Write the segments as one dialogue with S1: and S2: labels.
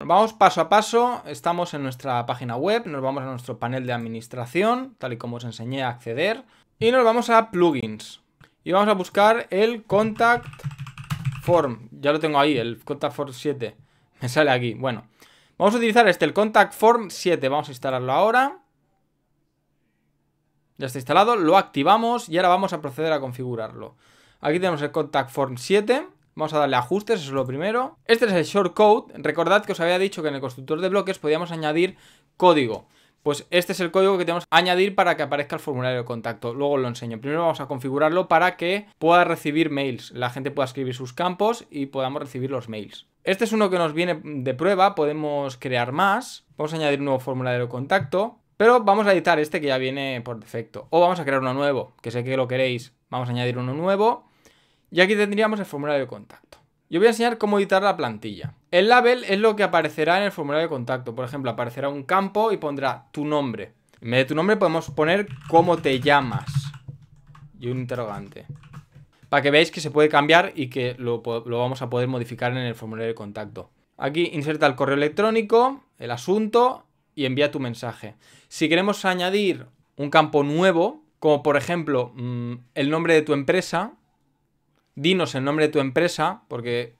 S1: Vamos paso a paso, estamos en nuestra página web, nos vamos a nuestro panel de administración, tal y como os enseñé a acceder, y nos vamos a plugins. Y vamos a buscar el contact form, ya lo tengo ahí, el contact form 7, me sale aquí, bueno. Vamos a utilizar este, el contact form 7, vamos a instalarlo ahora. Ya está instalado, lo activamos y ahora vamos a proceder a configurarlo. Aquí tenemos el contact form 7. Vamos a darle ajustes, eso es lo primero. Este es el shortcode. Recordad que os había dicho que en el constructor de bloques podíamos añadir código. Pues este es el código que tenemos que añadir para que aparezca el formulario de contacto. Luego os lo enseño. Primero vamos a configurarlo para que pueda recibir mails. La gente pueda escribir sus campos y podamos recibir los mails. Este es uno que nos viene de prueba. Podemos crear más. Vamos a añadir un nuevo formulario de contacto. Pero vamos a editar este que ya viene por defecto. O vamos a crear uno nuevo, que sé que lo queréis. Vamos a añadir uno nuevo. Y aquí tendríamos el formulario de contacto. Yo voy a enseñar cómo editar la plantilla. El label es lo que aparecerá en el formulario de contacto. Por ejemplo, aparecerá un campo y pondrá tu nombre. En vez de tu nombre podemos poner cómo te llamas. Y un interrogante. Para que veáis que se puede cambiar y que lo, lo vamos a poder modificar en el formulario de contacto. Aquí inserta el correo electrónico, el asunto y envía tu mensaje. Si queremos añadir un campo nuevo, como por ejemplo mm, el nombre de tu empresa, dinos el nombre de tu empresa, porque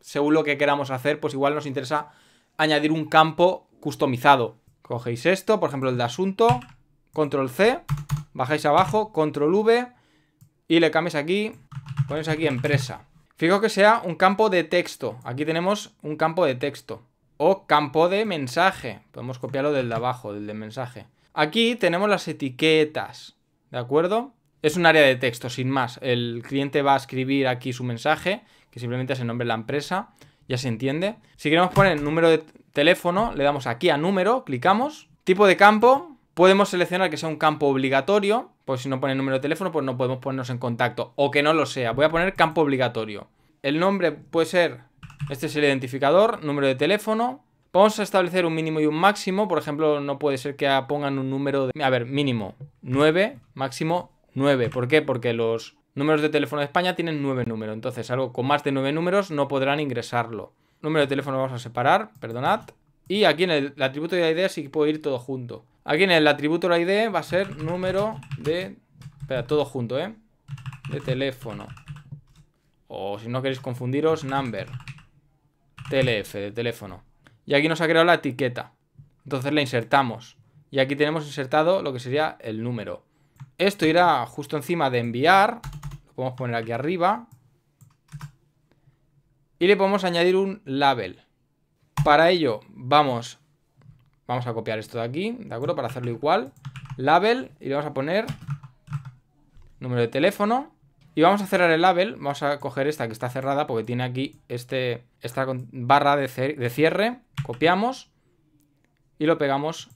S1: según lo que queramos hacer, pues igual nos interesa añadir un campo customizado. Cogéis esto, por ejemplo, el de asunto, control C, bajáis abajo, control V y le cambias aquí, ponéis aquí empresa. Fijo que sea un campo de texto. Aquí tenemos un campo de texto o campo de mensaje. Podemos copiarlo del de abajo, del de mensaje. Aquí tenemos las etiquetas, ¿de acuerdo? es un área de texto, sin más. El cliente va a escribir aquí su mensaje, que simplemente es el nombre de la empresa, ya se entiende. Si queremos poner número de teléfono, le damos aquí a número, clicamos. Tipo de campo, podemos seleccionar que sea un campo obligatorio, pues si no pone el número de teléfono, pues no podemos ponernos en contacto, o que no lo sea. Voy a poner campo obligatorio. El nombre puede ser, este es el identificador, número de teléfono, Vamos a establecer un mínimo y un máximo. Por ejemplo, no puede ser que pongan un número de... A ver, mínimo 9, máximo 9. ¿Por qué? Porque los números de teléfono de España tienen 9 números. Entonces, algo con más de 9 números no podrán ingresarlo. Número de teléfono vamos a separar, perdonad. Y aquí en el, atributo de la ID sí que puede ir todo junto. Aquí en el atributo de la ID va a ser número de... Espera, todo junto, ¿eh? De teléfono. O si no queréis confundiros, number. TLF, de teléfono. Y aquí nos ha creado la etiqueta. Entonces la insertamos. Y aquí tenemos insertado lo que sería el número. Esto irá justo encima de enviar. Lo podemos poner aquí arriba. Y le podemos añadir un label. Para ello vamos, vamos a copiar esto de aquí, ¿de acuerdo? Para hacerlo igual. Label y le vamos a poner número de teléfono. Y vamos a cerrar el label, vamos a coger esta que está cerrada porque tiene aquí este, esta barra de, de cierre, copiamos y lo pegamos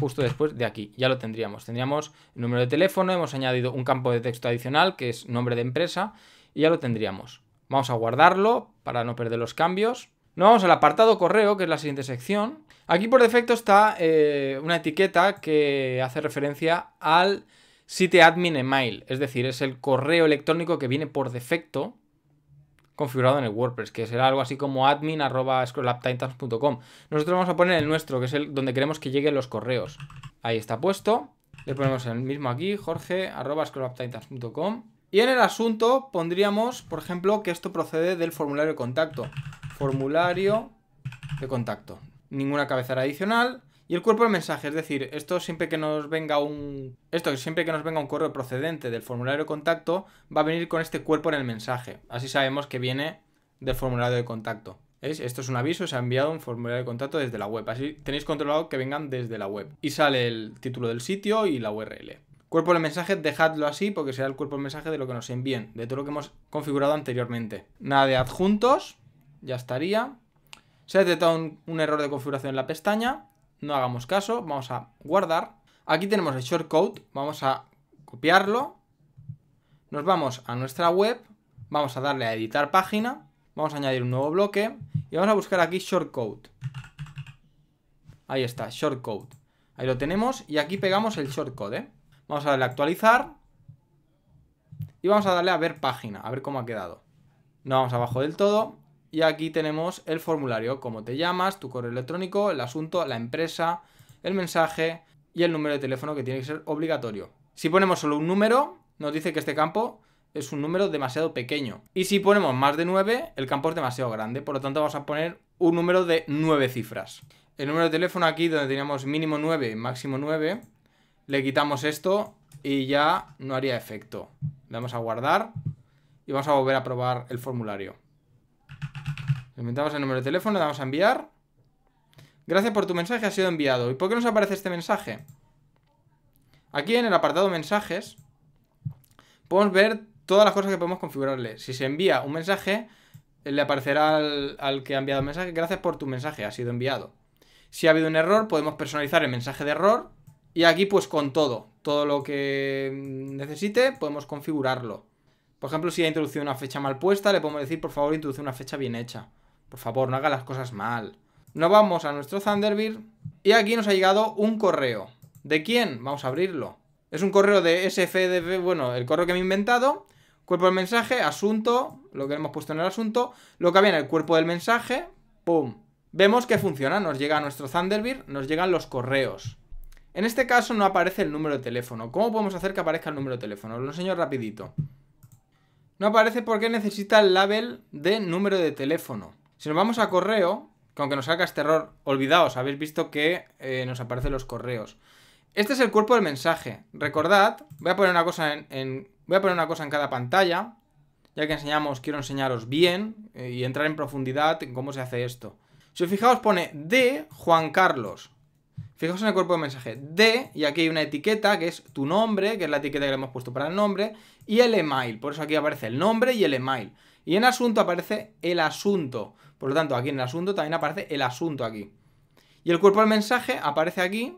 S1: justo después de aquí. Ya lo tendríamos. Tendríamos el número de teléfono, hemos añadido un campo de texto adicional que es nombre de empresa y ya lo tendríamos. Vamos a guardarlo para no perder los cambios. Nos vamos al apartado correo, que es la siguiente sección. Aquí por defecto está eh, una etiqueta que hace referencia al site admin email, es decir, es el correo electrónico que viene por defecto configurado en el WordPress, que será algo así como admin Nosotros vamos a poner el nuestro, que es el donde queremos que lleguen los correos. Ahí está puesto. Le ponemos el mismo aquí, jorge Y en el asunto pondríamos, por ejemplo, que esto procede del formulario de contacto. Formulario de contacto. Ninguna cabecera adicional. Y el cuerpo de mensaje, es decir, esto siempre que nos venga un. Esto siempre que nos venga un correo procedente del formulario de contacto, va a venir con este cuerpo en el mensaje. Así sabemos que viene del formulario de contacto. ¿Veis? Esto es un aviso, se ha enviado un formulario de contacto desde la web. Así tenéis controlado que vengan desde la web. Y sale el título del sitio y la URL. Cuerpo del mensaje, dejadlo así porque será el cuerpo del mensaje de lo que nos envíen, de todo lo que hemos configurado anteriormente. Nada de adjuntos, ya estaría. Se ha detectado un error de configuración en la pestaña no hagamos caso, vamos a guardar. Aquí tenemos el shortcode, vamos a copiarlo. Nos vamos a nuestra web, vamos a darle a editar página, vamos a añadir un nuevo bloque y vamos a buscar aquí shortcode. Ahí está, shortcode. Ahí lo tenemos y aquí pegamos el shortcode. code ¿eh? Vamos a darle a actualizar y vamos a darle a ver página, a ver cómo ha quedado. No vamos abajo del todo y aquí tenemos el formulario, cómo te llamas, tu correo electrónico, el asunto, la empresa, el mensaje y el número de teléfono que tiene que ser obligatorio. Si ponemos solo un número, nos dice que este campo es un número demasiado pequeño. Y si ponemos más de 9, el campo es demasiado grande, por lo tanto vamos a poner un número de 9 cifras. El número de teléfono aquí, donde teníamos mínimo 9, máximo 9, le quitamos esto y ya no haría efecto. vamos a guardar y vamos a volver a probar el formulario. Inventamos el número de teléfono, le damos a enviar. Gracias por tu mensaje, ha sido enviado. ¿Y por qué nos aparece este mensaje? Aquí en el apartado mensajes podemos ver todas las cosas que podemos configurarle. Si se envía un mensaje, le aparecerá al, que ha enviado el mensaje, gracias por tu mensaje, ha sido enviado. Si ha habido un error, podemos personalizar el mensaje de error. Y aquí pues con todo, todo lo que necesite, podemos configurarlo. Por ejemplo, si ha introducido una fecha mal puesta, le podemos decir, por favor, introduce una fecha bien hecha. Por favor, no haga las cosas mal. Nos vamos a nuestro Thunderbird y aquí nos ha llegado un correo. ¿De quién? Vamos a abrirlo. Es un correo de SFDB, bueno, el correo que me he inventado. Cuerpo del mensaje, asunto, lo que hemos puesto en el asunto, lo que había en el cuerpo del mensaje, ¡pum! Vemos que funciona, nos llega a nuestro Thunderbird, nos llegan los correos. En este caso no aparece el número de teléfono. ¿Cómo podemos hacer que aparezca el número de teléfono? Lo enseño rapidito. No aparece porque necesita el label de número de teléfono. Si nos vamos a correo, que aunque nos salga este error, olvidaos, habéis visto que eh, nos aparecen los correos. Este es el cuerpo del mensaje. Recordad, voy a poner una cosa en, voy a poner una cosa en cada pantalla. Ya que enseñamos, quiero enseñaros bien eh, y entrar en profundidad en cómo se hace esto. Si os fijaos, pone de Juan Carlos. Fijaos en el cuerpo del mensaje. De, y aquí hay una etiqueta que es tu nombre, que es la etiqueta que le hemos puesto para el nombre, y el email. Por eso aquí aparece el nombre y el email. Y en asunto aparece el asunto. Por lo tanto, aquí en el asunto también aparece el asunto aquí. Y el cuerpo del mensaje aparece aquí.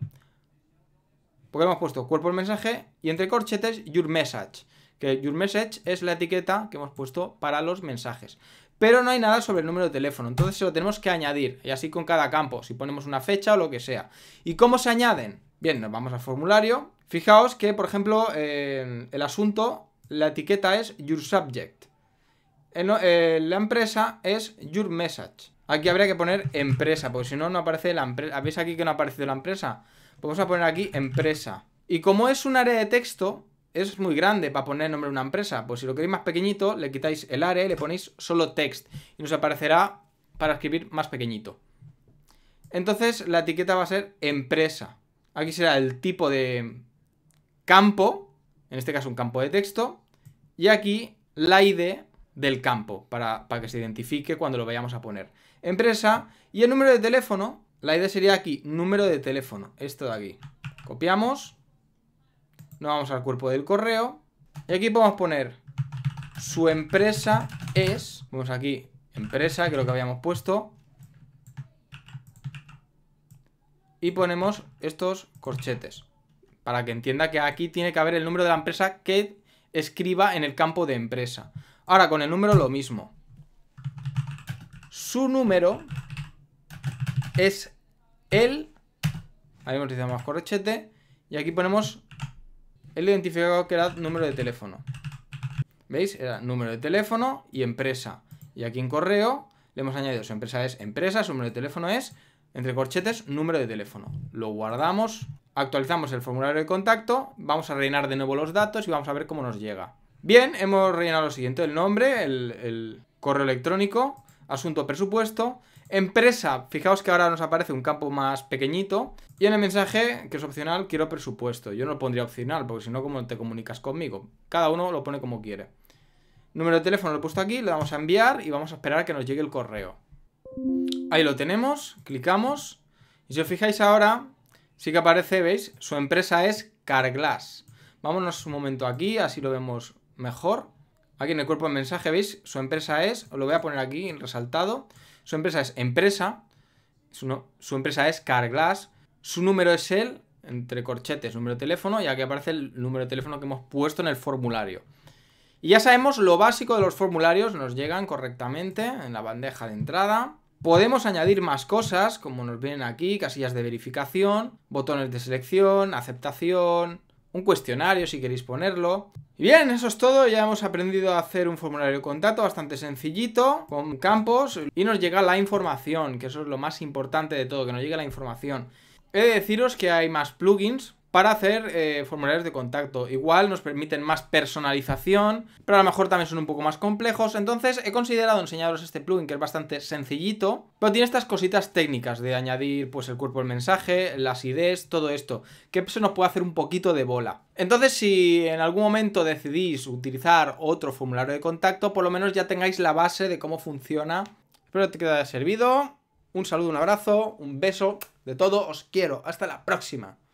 S1: Porque hemos puesto cuerpo del mensaje y entre corchetes your message. Que your message es la etiqueta que hemos puesto para los mensajes. Pero no hay nada sobre el número de teléfono, entonces se lo tenemos que añadir. Y así con cada campo, si ponemos una fecha o lo que sea. ¿Y cómo se añaden? Bien, nos vamos al formulario. Fijaos que, por ejemplo, el asunto, la etiqueta es your subject. Eh, la empresa es Your Message. Aquí habría que poner empresa, porque si no, no aparece la empresa. ¿Veis aquí que no ha aparecido la empresa? Pues vamos a poner aquí empresa. Y como es un área de texto, es muy grande para poner el nombre de una empresa. Pues si lo queréis más pequeñito, le quitáis el área y le ponéis solo text. Y nos aparecerá para escribir más pequeñito. Entonces la etiqueta va a ser empresa. Aquí será el tipo de campo, en este caso un campo de texto. Y aquí la ID del campo para, que se identifique cuando lo vayamos a poner. Empresa y el número de teléfono. La idea sería aquí, número de teléfono. Esto de aquí. Copiamos. Nos vamos al cuerpo del correo. Y aquí podemos poner su empresa es. Vamos aquí, empresa, que es lo que habíamos puesto. Y ponemos estos corchetes. Para que entienda que aquí tiene que haber el número de la empresa que escriba en el campo de empresa. Ahora con el número lo mismo. Su número es el... Ahí hemos utilizado más corchete Y aquí ponemos el identificador que era número de teléfono. ¿Veis? Era número de teléfono y empresa. Y aquí en correo le hemos añadido su empresa es empresa, su número de teléfono es, entre corchetes, número de teléfono. Lo guardamos, actualizamos el formulario de contacto, vamos a rellenar de nuevo los datos y vamos a ver cómo nos llega. Bien, hemos rellenado lo siguiente, el nombre, el, correo electrónico, asunto presupuesto, empresa, fijaos que ahora nos aparece un campo más pequeñito, y en el mensaje, que es opcional, quiero presupuesto. Yo no lo pondría opcional, porque si no, ¿cómo te comunicas conmigo? Cada uno lo pone como quiere. Número de teléfono lo he puesto aquí, le vamos a enviar y vamos a esperar a que nos llegue el correo. Ahí lo tenemos, clicamos. Y si os fijáis ahora, sí que aparece, ¿veis? Su empresa es Carglass. Vámonos un momento aquí, así lo vemos mejor. Aquí en el cuerpo de mensaje, ¿veis? Su empresa es, os lo voy a poner aquí en resaltado. Su empresa es empresa. Su, su empresa es Carglass. Su número es el, entre corchetes, número de teléfono. Y aquí aparece el número de teléfono que hemos puesto en el formulario. Y ya sabemos lo básico de los formularios. Nos llegan correctamente en la bandeja de entrada. Podemos añadir más cosas, como nos vienen aquí, casillas de verificación, botones de selección, aceptación, un cuestionario si queréis ponerlo. Y bien, eso es todo, ya hemos aprendido a hacer un formulario de contacto bastante sencillito, con campos, y nos llega la información, que eso es lo más importante de todo, que nos llegue la información. He de deciros que hay más plugins, para hacer eh, formularios de contacto. Igual nos permiten más personalización, pero a lo mejor también son un poco más complejos. Entonces he considerado enseñaros este plugin que es bastante sencillito, pero tiene estas cositas técnicas de añadir pues el cuerpo del mensaje, las ideas, todo esto, que se nos puede hacer un poquito de bola. Entonces si en algún momento decidís utilizar otro formulario de contacto, por lo menos ya tengáis la base de cómo funciona. Espero que te haya servido. Un saludo, un abrazo, un beso, de todo, os quiero. Hasta la próxima.